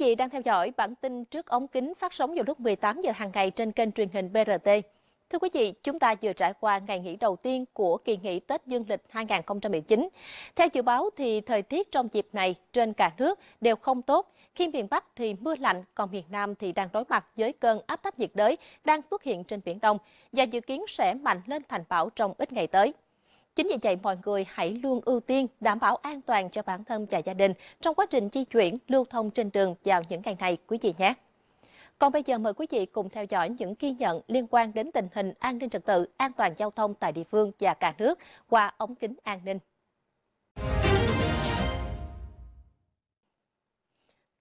vị đang theo dõi bản tin trước ống kính phát sóng vào lúc 18 giờ hàng ngày trên kênh truyền hình BRT. Thưa quý vị, chúng ta vừa trải qua ngày nghỉ đầu tiên của kỳ nghỉ Tết Dương lịch 2019. Theo dự báo thì thời tiết trong dịp này trên cả nước đều không tốt. Khi miền Bắc thì mưa lạnh, còn miền Nam thì đang đối mặt với cơn áp thấp nhiệt đới đang xuất hiện trên Biển Đông và dự kiến sẽ mạnh lên thành bão trong ít ngày tới. Chính vì vậy, mọi người hãy luôn ưu tiên đảm bảo an toàn cho bản thân và gia đình trong quá trình di chuyển, lưu thông trên đường vào những ngày này, quý vị nhé. Còn bây giờ mời quý vị cùng theo dõi những ghi nhận liên quan đến tình hình an ninh trật tự, an toàn giao thông tại địa phương và cả nước qua ống kính an ninh.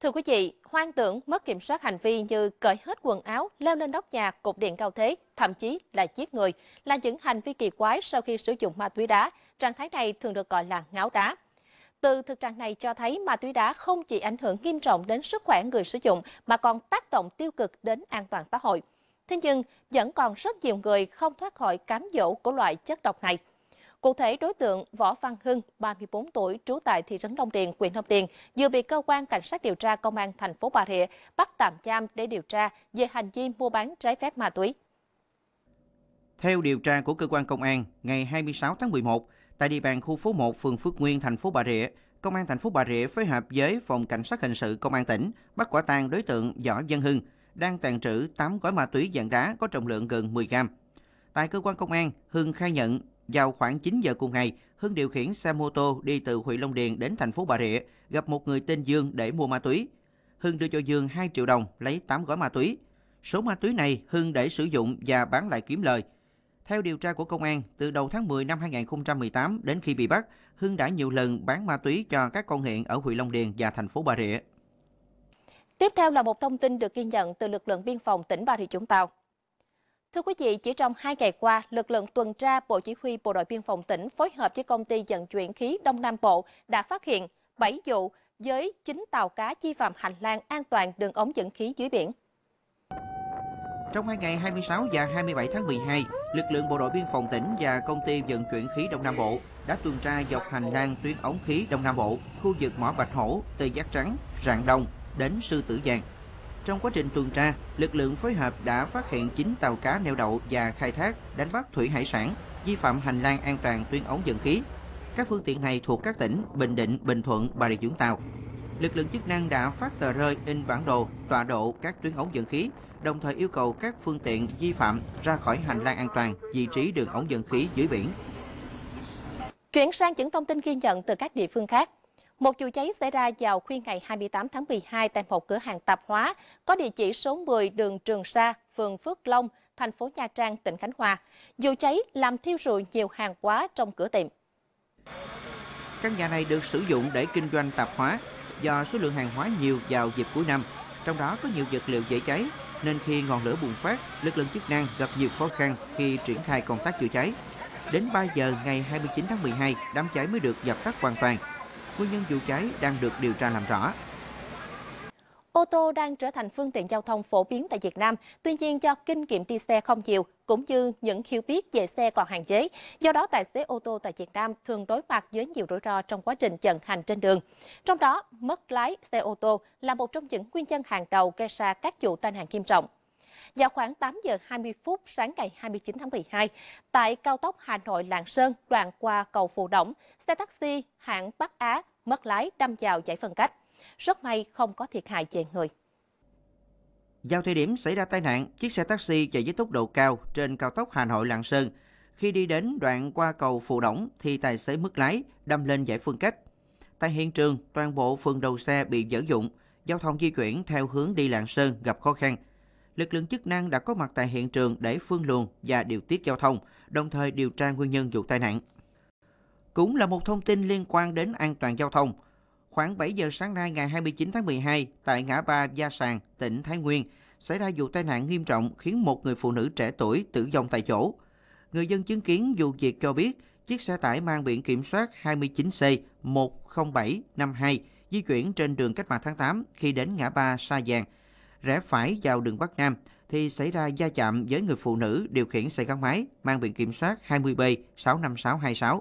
Thưa quý vị, hoang tưởng mất kiểm soát hành vi như cởi hết quần áo, leo lên nóc nhà, cột điện cao thế, thậm chí là giết người, là những hành vi kỳ quái sau khi sử dụng ma túy đá. Trạng thái này thường được gọi là ngáo đá. Từ thực trạng này cho thấy ma túy đá không chỉ ảnh hưởng nghiêm trọng đến sức khỏe người sử dụng mà còn tác động tiêu cực đến an toàn xã hội. Thế nhưng, vẫn còn rất nhiều người không thoát khỏi cám dỗ của loại chất độc này. Cụ thể, đối tượng Võ Văn Hưng, 34 tuổi, trú tại thị trấn đông Điền, huyện Long Điền, vừa bị cơ quan cảnh sát điều tra công an thành phố Bà Rịa bắt tạm giam để điều tra về hành vi mua bán trái phép ma túy. Theo điều tra của cơ quan công an, ngày 26 tháng 11, tại địa bàn khu phố 1, phường Phước Nguyên, thành phố Bà Rịa, công an thành phố Bà Rịa phối hợp với phòng cảnh sát hình sự công an tỉnh bắt quả tang đối tượng Võ Văn Hưng đang tàn trữ 8 gói ma túy dạng đá có trọng lượng gần 10 gram. Tại cơ quan công an, Hưng khai nhận vào khoảng 9 giờ cùng ngày, Hưng điều khiển xe mô tô đi từ huyện Long Điền đến thành phố Bà Rịa, gặp một người tên Dương để mua ma túy. Hưng đưa cho Dương 2 triệu đồng, lấy 8 gói ma túy. Số ma túy này Hưng để sử dụng và bán lại kiếm lời. Theo điều tra của công an, từ đầu tháng 10 năm 2018 đến khi bị bắt, Hưng đã nhiều lần bán ma túy cho các con nghiện ở huyện Long Điền và thành phố Bà Rịa. Tiếp theo là một thông tin được ghi nhận từ lực lượng biên phòng tỉnh Bà Rịa Vũng Tàu. Thưa quý vị, chỉ trong hai ngày qua, lực lượng tuần tra Bộ Chỉ huy Bộ đội Biên phòng tỉnh phối hợp với công ty vận chuyển khí Đông Nam Bộ đã phát hiện 7 vụ với 9 tàu cá vi phạm hành lang an toàn đường ống dẫn khí dưới biển. Trong hai ngày 26 và 27 tháng 12, lực lượng bộ đội biên phòng tỉnh và công ty vận chuyển khí Đông Nam Bộ đã tuần tra dọc hành lang tuyến ống khí Đông Nam Bộ, khu vực mỏ Bạch Hổ, Tây Giác Trắng, Rạng Đông đến Sư Tử Giang trong quá trình tuần tra, lực lượng phối hợp đã phát hiện 9 tàu cá neo đậu và khai thác, đánh bắt thủy hải sản, vi phạm hành lang an toàn tuyến ống dẫn khí. Các phương tiện này thuộc các tỉnh Bình Định, Bình Thuận, Bà Rịa Vũng Tàu. Lực lượng chức năng đã phát tờ rơi in bản đồ, tọa độ các tuyến ống dẫn khí, đồng thời yêu cầu các phương tiện vi phạm ra khỏi hành lang an toàn, vị trí đường ống dẫn khí dưới biển. Chuyển sang những thông tin ghi nhận từ các địa phương khác. Một vụ cháy xảy ra vào khuya ngày 28 tháng 12 tại một cửa hàng tạp hóa có địa chỉ số 10 đường Trường Sa, phường Phước Long, thành phố Nha Trang, tỉnh Khánh Hòa. Vụ cháy làm thiêu rụi nhiều hàng hóa trong cửa tiệm. Căn nhà này được sử dụng để kinh doanh tạp hóa do số lượng hàng hóa nhiều vào dịp cuối năm, trong đó có nhiều vật liệu dễ cháy nên khi ngọn lửa bùng phát, lực lượng chức năng gặp nhiều khó khăn khi triển khai công tác chữa cháy. Đến 3 giờ ngày 29 tháng 12, đám cháy mới được dập tắt hoàn toàn nguyên nhân vụ cháy đang được điều tra làm rõ. Ô tô đang trở thành phương tiện giao thông phổ biến tại Việt Nam, tuy nhiên do kinh nghiệm đi xe không nhiều, cũng như những hiểu biết về xe còn hạn chế. Do đó, tài xế ô tô tại Việt Nam thường đối mặt với nhiều rủi ro trong quá trình vận hành trên đường. Trong đó, mất lái xe ô tô là một trong những nguyên nhân hàng đầu gây ra các vụ tai nạn nghiêm trọng. Vào khoảng 8 giờ 20 phút sáng ngày 29 tháng 12, tại cao tốc Hà Nội Lạng Sơn đoạn qua cầu Phù Động, xe taxi hãng Bắc Á mất lái đâm vào giải phân cách. Rất may không có thiệt hại về người. Vào thời điểm xảy ra tai nạn, chiếc xe taxi chạy với tốc độ cao trên cao tốc Hà Nội Lạng Sơn. Khi đi đến đoạn qua cầu Phù Đổng thì tài xế mất lái đâm lên giải phân cách. Tại hiện trường, toàn bộ phần đầu xe bị dở dụng, giao thông di chuyển theo hướng đi Lạng Sơn gặp khó khăn. Lực lượng chức năng đã có mặt tại hiện trường để phân luồng và điều tiết giao thông, đồng thời điều tra nguyên nhân vụ tai nạn cũng là một thông tin liên quan đến an toàn giao thông. Khoảng 7 giờ sáng nay ngày 29 tháng 12 tại ngã ba Gia Sàng, tỉnh Thái Nguyên xảy ra vụ tai nạn nghiêm trọng khiến một người phụ nữ trẻ tuổi tử vong tại chỗ. Người dân chứng kiến vụ việc cho biết chiếc xe tải mang biển kiểm soát 29C10752 di chuyển trên đường Cách Mạng tháng 8 khi đến ngã ba Sa Giang, rẽ phải vào đường Bắc Nam thì xảy ra gia chạm với người phụ nữ điều khiển xe gắn máy mang biển kiểm soát 20B65626.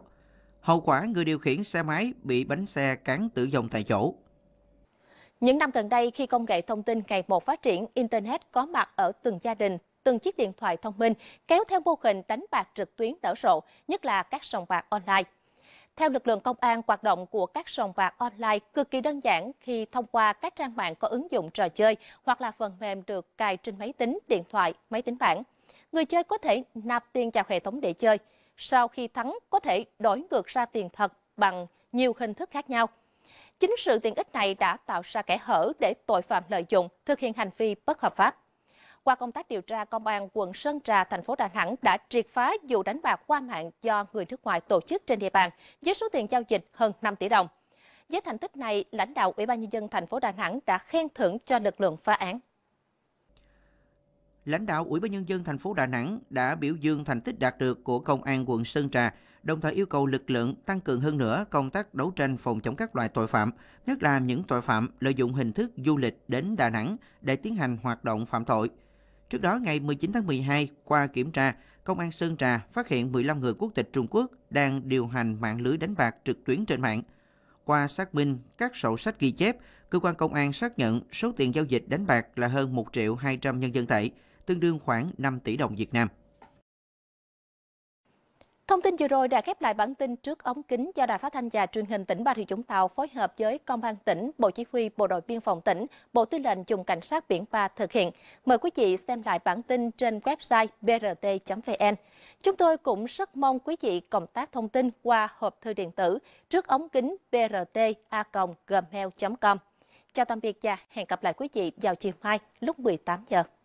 Hậu quả người điều khiển xe máy bị bánh xe cán tử vong tại chỗ. Những năm gần đây, khi công nghệ thông tin ngày một phát triển, Internet có mặt ở từng gia đình, từng chiếc điện thoại thông minh, kéo theo mô hình đánh bạc trực tuyến nở rộ, nhất là các sòng bạc online. Theo lực lượng công an, hoạt động của các sòng bạc online cực kỳ đơn giản khi thông qua các trang mạng có ứng dụng trò chơi hoặc là phần mềm được cài trên máy tính, điện thoại, máy tính bảng. Người chơi có thể nạp tiền vào hệ thống để chơi sau khi thắng có thể đổi ngược ra tiền thật bằng nhiều hình thức khác nhau. Chính sự tiện ích này đã tạo ra kẻ hở để tội phạm lợi dụng thực hiện hành vi bất hợp pháp. Qua công tác điều tra, Công an quận Sơn Trà, thành phố Đà Nẵng đã triệt phá vụ đánh bạc qua mạng do người nước ngoài tổ chức trên địa bàn với số tiền giao dịch hơn 5 tỷ đồng. Với thành tích này, lãnh đạo Ủy ban nhân dân thành phố Đà Nẵng đã khen thưởng cho lực lượng phá án lãnh đạo Ủy ban Nhân dân thành phố Đà Nẵng đã biểu dương thành tích đạt được của Công an quận Sơn Trà, đồng thời yêu cầu lực lượng tăng cường hơn nữa công tác đấu tranh phòng chống các loại tội phạm, nhất là những tội phạm lợi dụng hình thức du lịch đến Đà Nẵng để tiến hành hoạt động phạm tội. Trước đó, ngày 19 tháng 12, qua kiểm tra, Công an Sơn Trà phát hiện 15 người quốc tịch Trung Quốc đang điều hành mạng lưới đánh bạc trực tuyến trên mạng. Qua xác minh các sổ sách ghi chép, cơ quan công an xác nhận số tiền giao dịch đánh bạc là hơn 1 triệu 200 nhân dân tệ, tương đương khoảng 5 tỷ đồng Việt Nam. Thông tin vừa rồi đã khép lại bản tin trước ống kính do Đài Phát thanh và Truyền hình tỉnh Bà Rịa Vũng Tàu phối hợp với Công an tỉnh, Bộ Chỉ huy Bộ đội Biên phòng tỉnh, Bộ Tư lệnh Vùng Cảnh sát biển 3 thực hiện. Mời quý vị xem lại bản tin trên website brt.vn. Chúng tôi cũng rất mong quý vị cộng tác thông tin qua hộp thư điện tử trước ống kính brt com Chào tạm biệt và hẹn gặp lại quý vị vào chiều mai lúc 18 giờ.